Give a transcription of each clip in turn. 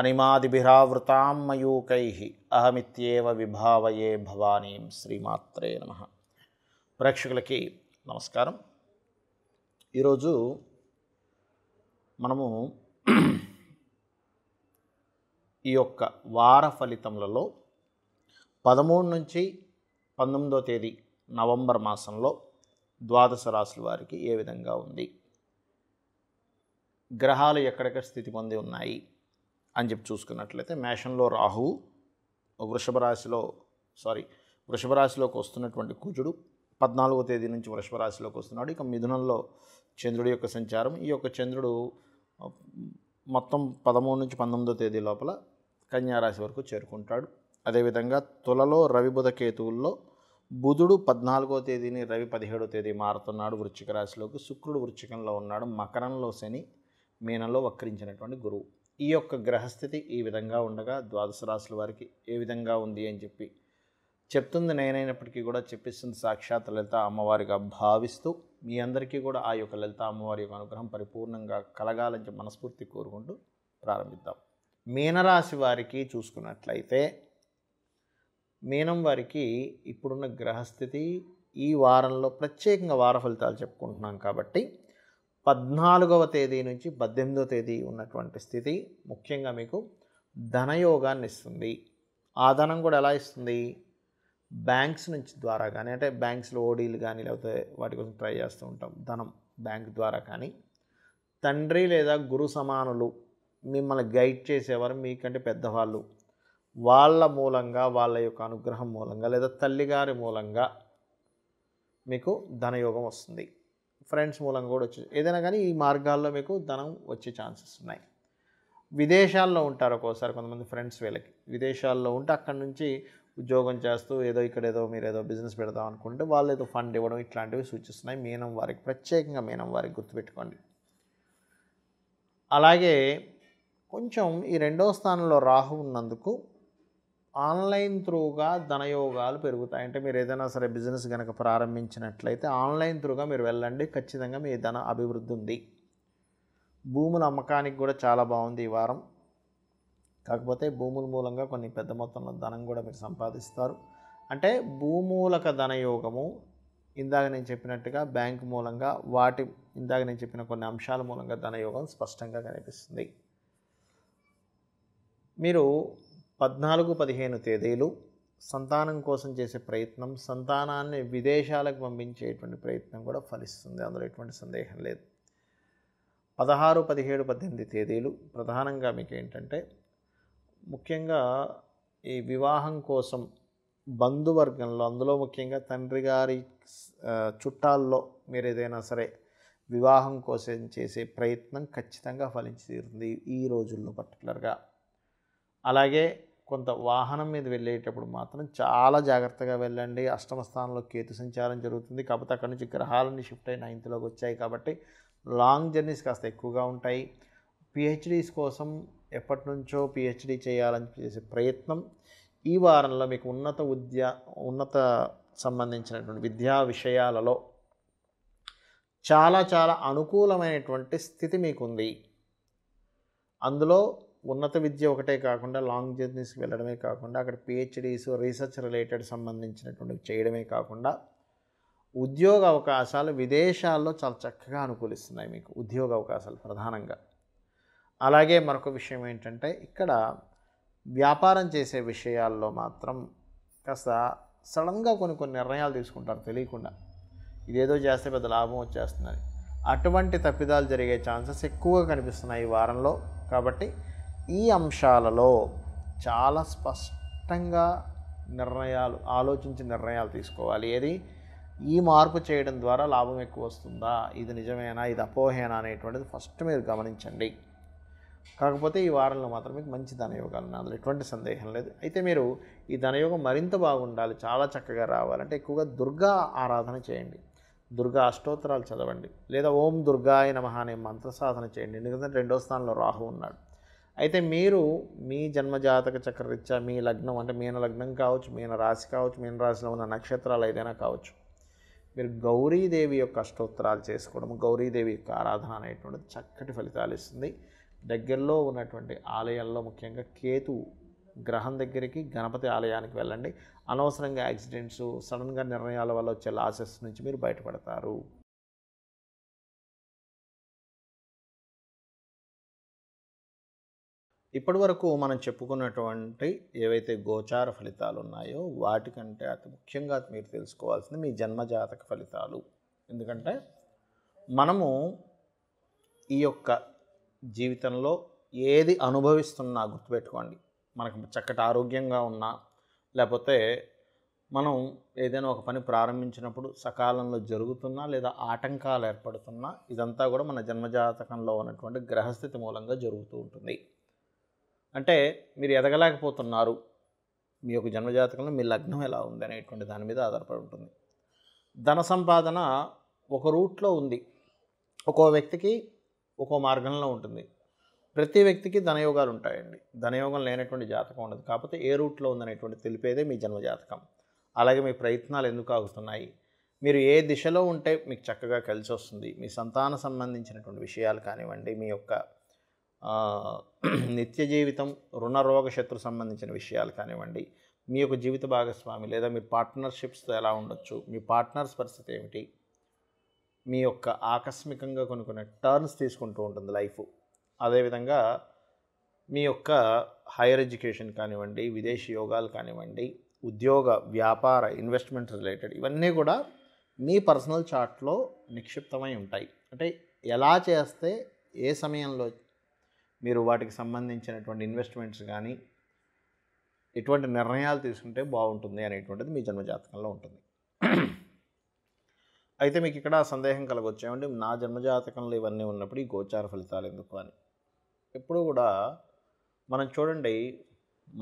అనిమాదిభిరావృతామయూకై అహమిత్యేవ విభావయే భవానీ శ్రీమాత్రే నమ ప్రేక్షకులకి నమస్కారం ఈరోజు మనము ఈ యొక్క వార ఫలితములలో పదమూడు నుంచి పంతొమ్మిదో తేదీ నవంబర్ మాసంలో ద్వాదశ రాశుల వారికి ఏ విధంగా ఉంది గ్రహాలు ఎక్కడెక్కడ స్థితి పొంది ఉన్నాయి అని చెప్పి చూసుకున్నట్లయితే మేషంలో రాహు వృషభ రాశిలో సారీ వృషభ రాశిలోకి వస్తున్నటువంటి కుజుడు పద్నాలుగో తేదీ నుంచి వృషభ రాశిలోకి వస్తున్నాడు ఇక మిథునంలో చంద్రుడి యొక్క సంచారం ఈ యొక్క చంద్రుడు మొత్తం పదమూడు నుంచి పంతొమ్మిదో తేదీ లోపల కన్యారాశి వరకు చేరుకుంటాడు అదేవిధంగా తులలో రవి కేతువుల్లో బుధుడు పద్నాలుగో తేదీని రవి పదిహేడో తేదీ మారుతున్నాడు వృశ్చిక రాశిలోకి శుక్రుడు వృశ్చికంలో ఉన్నాడు మకరంలో శని మీనంలో వక్రించినటువంటి గురువు ఈ యొక్క గ్రహస్థితి ఈ విధంగా ఉండగా ద్వాదశ రాశుల వారికి ఏ విధంగా ఉంది అని చెప్పి చెప్తుంది నేనైనప్పటికీ కూడా చెప్పిస్తుంది సాక్షాత్ లలిత అమ్మవారిగా భావిస్తూ మీ అందరికీ కూడా ఆ యొక్క లలిత అమ్మవారి యొక్క అనుగ్రహం పరిపూర్ణంగా కలగాలని మనస్ఫూర్తి కోరుకుంటూ ప్రారంభిద్దాం మీనరాశి వారికి చూసుకున్నట్లయితే మీనం వారికి ఇప్పుడున్న గ్రహస్థితి ఈ వారంలో ప్రత్యేకంగా వార ఫలితాలు చెప్పుకుంటున్నాం కాబట్టి పద్నాలుగవ తేదీ నుంచి పద్దెనిమిదవ తేదీ ఉన్నటువంటి స్థితి ముఖ్యంగా మీకు ధనయోగాన్ని ఇస్తుంది ఆ ధనం కూడా ఎలా ఇస్తుంది బ్యాంక్స్ నుంచి ద్వారా కానీ అంటే బ్యాంక్స్లో ఓడీలు కానీ లేకపోతే వాటి కోసం ట్రై చేస్తూ ఉంటాం ధనం బ్యాంక్ ద్వారా కానీ తండ్రి లేదా గురు సమానులు మిమ్మల్ని గైడ్ చేసేవారు మీకంటే పెద్దవాళ్ళు వాళ్ళ మూలంగా వాళ్ళ యొక్క అనుగ్రహం మూలంగా లేదా తల్లిగారి మూలంగా మీకు ధనయోగం వస్తుంది ఫ్రెండ్స్ మూలంగా కూడా వచ్చే ఏదైనా కానీ ఈ మార్గాల్లో మీకు ధనం వచ్చే ఛాన్సెస్ ఉన్నాయి విదేశాల్లో ఉంటారు ఒక్కోసారి కొంతమంది ఫ్రెండ్స్ వీళ్ళకి విదేశాల్లో ఉంటే అక్కడ నుంచి ఉద్యోగం చేస్తూ ఏదో ఇక్కడ ఏదో మీరు ఏదో బిజినెస్ పెడదాం అనుకుంటే వాళ్ళు ఏదో ఫండ్ ఇవ్వడం ఇట్లాంటివి సూచిస్తున్నాయి మీనం వారికి ప్రత్యేకంగా మీనం వారికి గుర్తుపెట్టుకోండి అలాగే కొంచెం ఈ రెండవ స్థానంలో రాహు ఉన్నందుకు ఆన్లైన్ త్రూగా ధనయోగాలు పెరుగుతాయి అంటే మీరు ఏదైనా సరే బిజినెస్ కనుక ప్రారంభించినట్లయితే ఆన్లైన్ త్రూగా మీరు వెళ్ళండి ఖచ్చితంగా మీ ధన అభివృద్ధి ఉంది భూముల అమ్మకానికి కూడా చాలా బాగుంది ఈ వారం కాకపోతే భూముల మూలంగా కొన్ని పెద్ద మొత్తంలో ధనం కూడా మీరు సంపాదిస్తారు అంటే భూమూలక ధనయోగము ఇందాక నేను చెప్పినట్టుగా బ్యాంక్ మూలంగా వాటి ఇందాక నేను చెప్పిన కొన్ని అంశాల మూలంగా ధనయోగం స్పష్టంగా కనిపిస్తుంది మీరు పద్నాలుగు పదిహేను తేదీలు సంతానం కోసం చేసే ప్రయత్నం సంతానాన్ని విదేశాలకు పంపించేటువంటి ప్రయత్నం కూడా ఫలిస్తుంది అందులో ఎటువంటి సందేహం లేదు పదహారు పదిహేడు పద్దెనిమిది తేదీలు ప్రధానంగా మీకు ఏంటంటే ముఖ్యంగా ఈ వివాహం కోసం బంధువర్గంలో అందులో ముఖ్యంగా తండ్రి గారి చుట్టాల్లో మీరు ఏదైనా సరే వివాహం కోసం చేసే ప్రయత్నం ఖచ్చితంగా ఫలించి తీరుతుంది ఈ రోజుల్లో పర్టికులర్గా అలాగే కొంత వాహనం మీద వెళ్ళేటప్పుడు మాత్రం చాలా జాగ్రత్తగా వెళ్ళండి అష్టమ స్థానంలో కేతు సంచారం జరుగుతుంది కాకపోతే అక్కడి నుంచి గ్రహాలన్నీ షిఫ్ట్ అయి నైన్త్లోకి వచ్చాయి కాబట్టి లాంగ్ జర్నీస్ కాస్త ఎక్కువగా ఉంటాయి పిహెచ్డీస్ కోసం ఎప్పటి నుంచో పిహెచ్డీ చేయాలని చేసే ప్రయత్నం ఈ వారంలో మీకు ఉన్నత ఉద్యా ఉన్నత సంబంధించినటువంటి విద్యా విషయాలలో చాలా చాలా అనుకూలమైనటువంటి స్థితి మీకుంది అందులో ఉన్నత విద్య ఒకటే కాకుండా లాంగ్ జర్నీస్కి వెళ్ళడమే కాకుండా అక్కడ పిహెచ్డీస్ రీసెర్చ్ రిలేటెడ్ సంబంధించినటువంటివి చేయడమే కాకుండా ఉద్యోగ అవకాశాలు విదేశాల్లో చాలా చక్కగా అనుకూలిస్తున్నాయి మీకు ఉద్యోగ అవకాశాలు ప్రధానంగా అలాగే మరొక విషయం ఏంటంటే ఇక్కడ వ్యాపారం చేసే విషయాల్లో మాత్రం కాస్త సడన్గా కొన్ని కొన్ని నిర్ణయాలు తీసుకుంటారు తెలియకుండా ఇదేదో చేస్తే పెద్ద లాభం వచ్చేస్తుందని అటువంటి తప్పిదాలు జరిగే ఛాన్సెస్ ఎక్కువగా కనిపిస్తున్నాయి ఈ వారంలో కాబట్టి ఈ అంశాలలో చాలా స్పష్టంగా నిర్ణయాలు ఆలోచించి నిర్ణయాలు తీసుకోవాలి ఏది ఈ మార్పు చేయడం ద్వారా లాభం ఎక్కువ వస్తుందా ఇది నిజమేనా ఇది అపోహేనా అనేటువంటిది ఫస్ట్ మీరు గమనించండి కాకపోతే ఈ వారంలో మాత్రం మీకు మంచి ధనయోగాలు అందులో ఎటువంటి సందేహం లేదు అయితే మీరు ఈ ధనయోగం మరింత బాగుండాలి చాలా చక్కగా రావాలంటే ఎక్కువగా దుర్గా ఆరాధన చేయండి దుర్గా అష్టోత్తరాలు చదవండి లేదా ఓం దుర్గాయ నమహ అనే మంత్ర సాధన చేయండి ఎందుకంటే రెండో స్థానంలో రాహు ఉన్నాడు అయితే మీరు మీ జన్మజాతక చక్రరీత్యా మీ లగ్నం అంటే మీన లగ్నం కావచ్చు మీన రాశి కావచ్చు మీన రాశిలో ఉన్న నక్షత్రాలు ఏదైనా కావచ్చు మీరు గౌరీదేవి యొక్క అష్టోత్తరాలు చేసుకోవడం గౌరీదేవి యొక్క ఆరాధన అనేటువంటిది చక్కటి ఫలితాలు ఇస్తుంది దగ్గరలో ఉన్నటువంటి ఆలయాల్లో ముఖ్యంగా కేతు గ్రహం దగ్గరికి గణపతి ఆలయానికి వెళ్ళండి అనవసరంగా యాక్సిడెంట్స్ సడన్గా నిర్ణయాల వల్ల వచ్చే లాసెస్ నుంచి మీరు బయటపడతారు ఇప్పటి వరకు మనం చెప్పుకున్నటువంటి ఏవైతే గోచార ఫలితాలు ఉన్నాయో వాటికంటే అతి ముఖ్యంగా మీరు తెలుసుకోవాల్సింది మీ జన్మజాతక ఫలితాలు ఎందుకంటే మనము ఈ యొక్క జీవితంలో ఏది అనుభవిస్తున్నా గుర్తుపెట్టుకోండి మనకు చక్కటి ఆరోగ్యంగా ఉన్నా లేకపోతే మనం ఏదైనా ఒక పని ప్రారంభించినప్పుడు సకాలంలో జరుగుతున్నా లేదా ఆటంకాలు ఏర్పడుతున్నా ఇదంతా కూడా మన జన్మజాతకంలో ఉన్నటువంటి గ్రహస్థితి మూలంగా జరుగుతూ ఉంటుంది అంటే మీరు ఎదగలేకపోతున్నారు మీ యొక్క జన్మజాతకంలో మీ లగ్నం ఎలా ఉంది అనేటువంటి దాని మీద ఆధారపడి ఉంటుంది ధన సంపాదన ఒక రూట్లో ఉంది ఒక్కో వ్యక్తికి ఒక్కో మార్గంలో ఉంటుంది ప్రతి వ్యక్తికి ధనయోగాలు ఉంటాయండి ధనయోగం లేనటువంటి జాతకం ఉండదు కాకపోతే ఏ రూట్లో ఉందనేటువంటి తెలిపేదే మీ జన్మ జాతకం అలాగే మీ ప్రయత్నాలు ఎందుకు ఆగుతున్నాయి మీరు ఏ దిశలో ఉంటే మీకు చక్కగా కలిసి వస్తుంది మీ సంతాన సంబంధించినటువంటి విషయాలు కానివ్వండి మీ యొక్క నిత్య జీవితం రోగ శత్రు సంబంధించిన విషయాలు కానివ్వండి మీ యొక్క జీవిత భాగస్వామి లేదా మీ పార్ట్నర్షిప్స్తో ఎలా ఉండొచ్చు మీ పార్ట్నర్స్ పరిస్థితి ఏమిటి మీ యొక్క ఆకస్మికంగా కొన్ని కొన్ని టర్న్స్ తీసుకుంటూ ఉంటుంది లైఫ్ అదేవిధంగా మీ యొక్క హైయర్ ఎడ్యుకేషన్ కానివ్వండి విదేశీ యోగాలు కానివ్వండి ఉద్యోగ వ్యాపార ఇన్వెస్ట్మెంట్ రిలేటెడ్ ఇవన్నీ కూడా మీ పర్సనల్ చార్ట్లో నిక్షిప్తమై ఉంటాయి అంటే ఎలా చేస్తే ఏ సమయంలో మీరు వాటికి సంబంధించినటువంటి ఇన్వెస్ట్మెంట్స్ కానీ ఎటువంటి నిర్ణయాలు తీసుకుంటే బాగుంటుంది అనేటువంటిది మీ జన్మజాతకంలో ఉంటుంది అయితే మీకు ఇక్కడ సందేహం కలగొచ్చేమంటే నా జన్మజాతకంలో ఇవన్నీ ఉన్నప్పుడు ఈ గోచార ఫలితాలు ఎందుకు అని ఎప్పుడు కూడా మనం చూడండి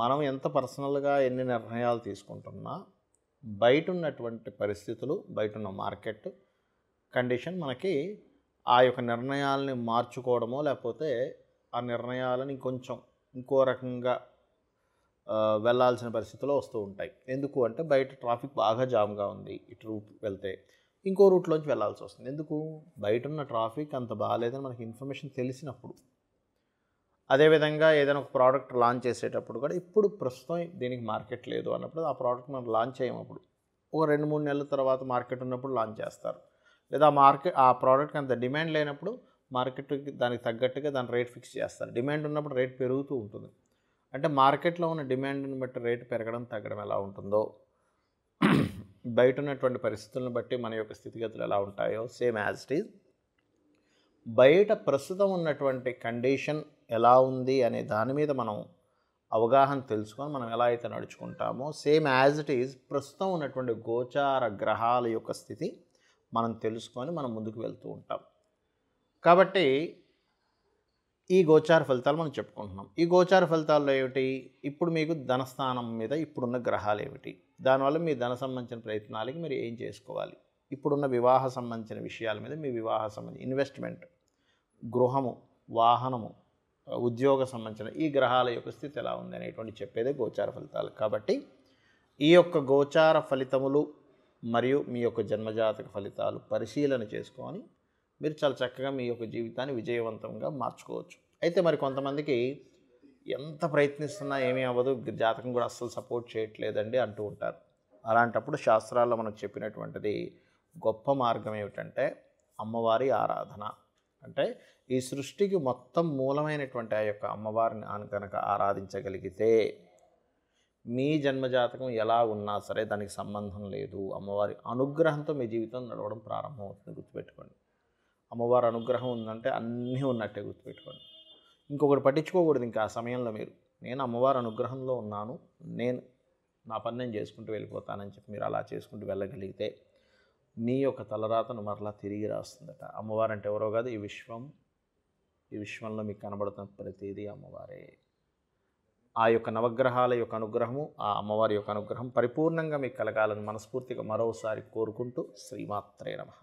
మనం ఎంత పర్సనల్గా ఎన్ని నిర్ణయాలు తీసుకుంటున్నా బయట ఉన్నటువంటి పరిస్థితులు బయట ఉన్న మార్కెట్ కండిషన్ మనకి ఆ యొక్క నిర్ణయాల్ని మార్చుకోవడమో లేకపోతే ఆ నిర్ణయాలని కొంచెం ఇంకో రకంగా వెళ్ళాల్సిన పరిస్థితుల్లో వస్తూ ఉంటాయి ఎందుకు అంటే బయట ట్రాఫిక్ బాగా జామ్గా ఉంది ఇటు రూట్ వెళ్తే ఇంకో రూట్లోంచి వెళ్ళాల్సి వస్తుంది ఎందుకు బయట ఉన్న ట్రాఫిక్ అంత బాగాలేదని మనకి ఇన్ఫర్మేషన్ తెలిసినప్పుడు అదేవిధంగా ఏదైనా ఒక ప్రోడక్ట్ లాంచ్ చేసేటప్పుడు కూడా ఇప్పుడు ప్రస్తుతం దీనికి మార్కెట్ లేదు అన్నప్పుడు ఆ ప్రోడక్ట్ మనం లాంచ్ చేయమప్పుడు ఒక రెండు మూడు నెలల తర్వాత మార్కెట్ ఉన్నప్పుడు లాంచ్ చేస్తారు లేదా మార్కెట్ ఆ ప్రోడక్ట్కి అంత డిమాండ్ లేనప్పుడు మార్కెట్కి దానికి తగ్గట్టుగా దాని రేట్ ఫిక్స్ చేస్తారు డిమాండ్ ఉన్నప్పుడు రేట్ పెరుగుతూ ఉంటుంది అంటే మార్కెట్లో ఉన్న డిమాండ్ని బట్టి రేటు పెరగడం తగ్గడం ఎలా ఉంటుందో బయట ఉన్నటువంటి పరిస్థితులను బట్టి మన యొక్క స్థితిగతులు ఎలా ఉంటాయో సేమ్ యాజ్ ఇట్ ఈజ్ బయట ప్రస్తుతం ఉన్నటువంటి కండిషన్ ఎలా ఉంది అనే దాని మీద మనం అవగాహన తెలుసుకొని మనం ఎలా అయితే నడుచుకుంటామో సేమ్ యాజ్ ఇట్ ఈజ్ ప్రస్తుతం ఉన్నటువంటి గోచార గ్రహాల యొక్క స్థితి మనం తెలుసుకొని మనం ముందుకు వెళ్తూ ఉంటాం కాబట్టి ఈ గోచార ఫలితాలు మనం చెప్పుకుంటున్నాం ఈ గోచార ఫలితాల్లో ఏమిటి ఇప్పుడు మీకు ధనస్థానం మీద ఇప్పుడున్న గ్రహాలు ఏమిటి దానివల్ల మీ ధన సంబంధించిన ప్రయత్నాలకి మీరు ఏం చేసుకోవాలి ఇప్పుడున్న వివాహ సంబంధించిన విషయాల మీద మీ వివాహ సంబంధించి ఇన్వెస్ట్మెంట్ గృహము వాహనము ఉద్యోగ సంబంధించిన ఈ గ్రహాల యొక్క స్థితి ఎలా ఉంది అనేటువంటి చెప్పేదే గోచార ఫలితాలు కాబట్టి ఈ యొక్క గోచార ఫలితములు మరియు మీ యొక్క జన్మజాతక ఫలితాలు పరిశీలన చేసుకొని మీరు చాలా చక్కగా మీ యొక్క జీవితాన్ని విజయవంతంగా మార్చుకోవచ్చు అయితే మరి కొంతమందికి ఎంత ప్రయత్నిస్తున్నా ఏమీ అవ్వదు జాతకం కూడా అస్సలు సపోర్ట్ చేయట్లేదండి అంటూ ఉంటారు అలాంటప్పుడు శాస్త్రాల్లో మనకు చెప్పినటువంటిది గొప్ప మార్గం ఏమిటంటే అమ్మవారి ఆరాధన అంటే ఈ సృష్టికి మొత్తం మూలమైనటువంటి ఆ యొక్క అమ్మవారిని కనుక ఆరాధించగలిగితే మీ జన్మజాతకం ఎలా ఉన్నా సరే దానికి సంబంధం లేదు అమ్మవారి అనుగ్రహంతో మీ జీవితం నడవడం ప్రారంభమవుతుంది గుర్తుపెట్టుకోండి అమ్మవారి అనుగ్రహం ఉందంటే అన్నీ ఉన్నట్టే గుర్తుపెట్టుకోండి ఇంకొకటి పట్టించుకోకూడదు ఇంకా ఆ సమయంలో మీరు నేను అమ్మవారి అనుగ్రహంలో ఉన్నాను నేను నా పని నేను చేసుకుంటూ వెళ్ళిపోతానని చెప్పి మీరు అలా చేసుకుంటూ వెళ్ళగలిగితే మీ యొక్క తలరాతను మరలా తిరిగి రాస్తుందట అమ్మవారు అంటే ఎవరో కాదు ఈ విశ్వం ఈ విశ్వంలో మీకు కనబడుతున్న ప్రతిదీ అమ్మవారే ఆ యొక్క నవగ్రహాల యొక్క అనుగ్రహము ఆ అమ్మవారి యొక్క అనుగ్రహం పరిపూర్ణంగా మీకు కలగాలని మనస్ఫూర్తిగా మరోసారి కోరుకుంటూ శ్రీమాత్రే నమ